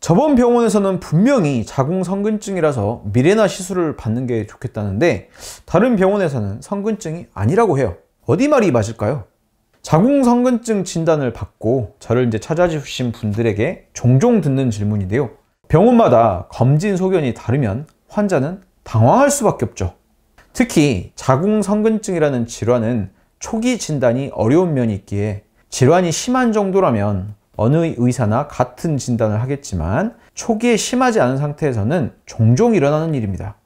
저번 병원에서는 분명히 자궁성근증이라서 미레나 시술을 받는 게 좋겠다는데 다른 병원에서는 성근증이 아니라고 해요. 어디 말이 맞을까요? 자궁성근증 진단을 받고 저를 이제 찾아주신 분들에게 종종 듣는 질문인데요. 병원마다 검진 소견이 다르면 환자는 당황할 수밖에 없죠. 특히 자궁성근증이라는 질환은 초기 진단이 어려운 면이 있기에 질환이 심한 정도라면 어느 의사나 같은 진단을 하겠지만 초기에 심하지 않은 상태에서는 종종 일어나는 일입니다.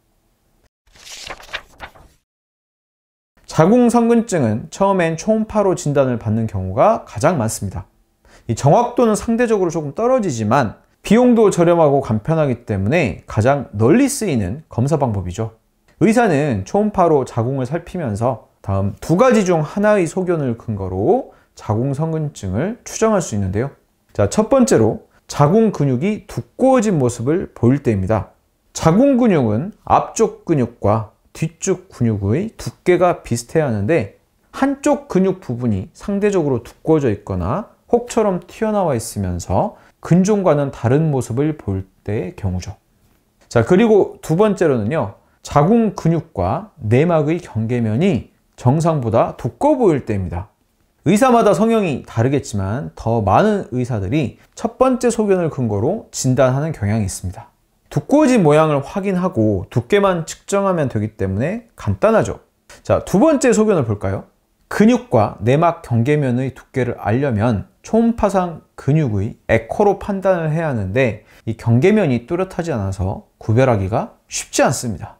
자궁성근증은 처음엔 초음파로 진단을 받는 경우가 가장 많습니다. 정확도는 상대적으로 조금 떨어지지만 비용도 저렴하고 간편하기 때문에 가장 널리 쓰이는 검사 방법이죠. 의사는 초음파로 자궁을 살피면서 다음 두 가지 중 하나의 소견을 근거로 자궁성근증을 추정할 수 있는데요. 자, 첫 번째로 자궁 근육이 두꺼워진 모습을 보일 때입니다. 자궁 근육은 앞쪽 근육과 뒤쪽 근육의 두께가 비슷해야 하는데 한쪽 근육 부분이 상대적으로 두꺼워져 있거나 혹처럼 튀어나와 있으면서 근종과는 다른 모습을 볼 때의 경우죠. 자, 그리고 두 번째로는요. 자궁 근육과 내막의 경계면이 정상보다 두꺼워 보일 때입니다. 의사마다 성형이 다르겠지만 더 많은 의사들이 첫 번째 소견을 근거로 진단하는 경향이 있습니다. 두꺼워진 모양을 확인하고 두께만 측정하면 되기 때문에 간단하죠. 자, 두 번째 소견을 볼까요? 근육과 내막 경계면의 두께를 알려면 초음파상 근육의 에코로 판단을 해야 하는데 이 경계면이 뚜렷하지 않아서 구별하기가 쉽지 않습니다.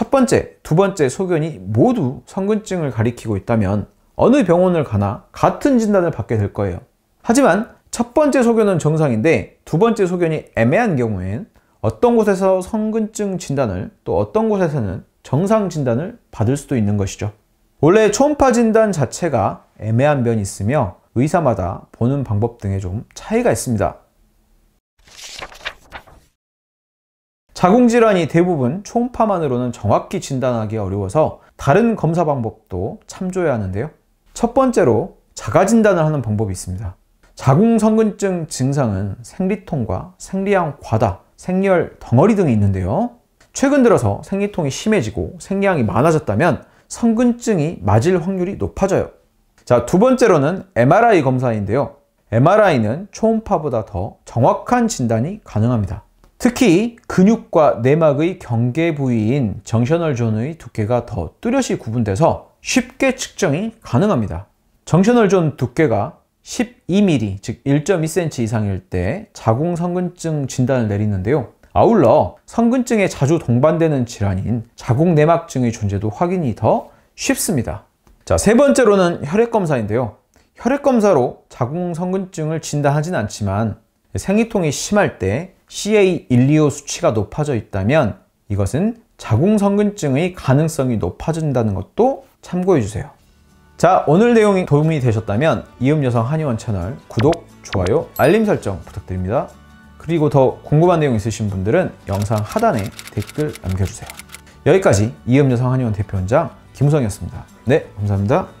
첫 번째, 두 번째 소견이 모두 성근증을 가리키고 있다면 어느 병원을 가나 같은 진단을 받게 될 거예요. 하지만 첫 번째 소견은 정상인데 두 번째 소견이 애매한 경우엔 어떤 곳에서 성근증 진단을 또 어떤 곳에서는 정상 진단을 받을 수도 있는 것이죠. 원래 초음파 진단 자체가 애매한 면이 있으며 의사마다 보는 방법 등에 좀 차이가 있습니다. 자궁질환이 대부분 초음파만으로는 정확히 진단하기 어려워서 다른 검사 방법도 참조해야 하는데요. 첫 번째로 자가진단을 하는 방법이 있습니다. 자궁성근증 증상은 생리통과 생리양 과다, 생리혈 덩어리 등이 있는데요. 최근 들어서 생리통이 심해지고 생리양이 많아졌다면 성근증이 맞을 확률이 높아져요. 자, 두 번째로는 MRI 검사인데요. MRI는 초음파보다 더 정확한 진단이 가능합니다. 특히 근육과 내막의 경계 부위인 정셔널 존의 두께가 더 뚜렷이 구분돼서 쉽게 측정이 가능합니다. 정셔널 존 두께가 12mm, 즉 1.2cm 이상일 때 자궁성근증 진단을 내리는데요. 아울러 성근증에 자주 동반되는 질환인 자궁내막증의 존재도 확인이 더 쉽습니다. 자, 세 번째로는 혈액검사인데요. 혈액검사로 자궁성근증을 진단하진 않지만 생리통이 심할 때 CA125 수치가 높아져 있다면 이것은 자궁성근증의 가능성이 높아진다는 것도 참고해주세요. 자 오늘 내용이 도움이 되셨다면 이음여성 한의원 채널 구독, 좋아요, 알림 설정 부탁드립니다. 그리고 더 궁금한 내용 있으신 분들은 영상 하단에 댓글 남겨주세요. 여기까지 이음여성 한의원 대표원장 김우성이었습니다. 네 감사합니다.